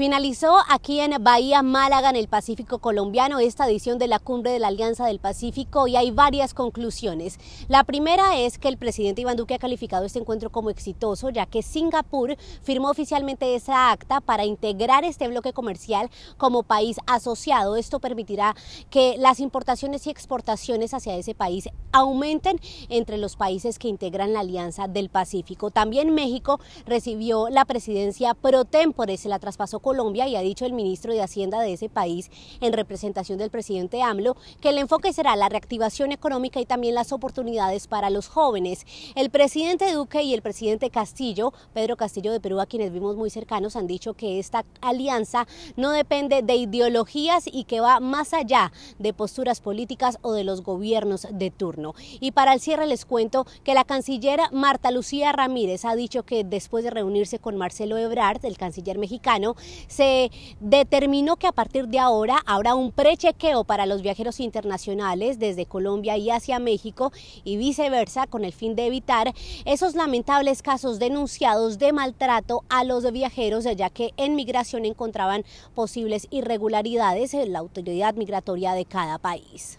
Finalizó aquí en Bahía Málaga, en el Pacífico colombiano, esta edición de la Cumbre de la Alianza del Pacífico y hay varias conclusiones. La primera es que el presidente Iván Duque ha calificado este encuentro como exitoso, ya que Singapur firmó oficialmente esa acta para integrar este bloque comercial como país asociado. Esto permitirá que las importaciones y exportaciones hacia ese país aumenten entre los países que integran la Alianza del Pacífico. También México recibió la presidencia pro tempore, se la traspasó con Colombia y ha dicho el ministro de Hacienda de ese país en representación del presidente AMLO que el enfoque será la reactivación económica y también las oportunidades para los jóvenes. El presidente Duque y el presidente Castillo, Pedro Castillo de Perú, a quienes vimos muy cercanos, han dicho que esta alianza no depende de ideologías y que va más allá de posturas políticas o de los gobiernos de turno. Y para el cierre les cuento que la canciller Marta Lucía Ramírez ha dicho que después de reunirse con Marcelo Ebrard, el canciller mexicano, se determinó que a partir de ahora habrá un prechequeo para los viajeros internacionales desde Colombia y hacia México y viceversa con el fin de evitar esos lamentables casos denunciados de maltrato a los viajeros, ya que en migración encontraban posibles irregularidades en la autoridad migratoria de cada país.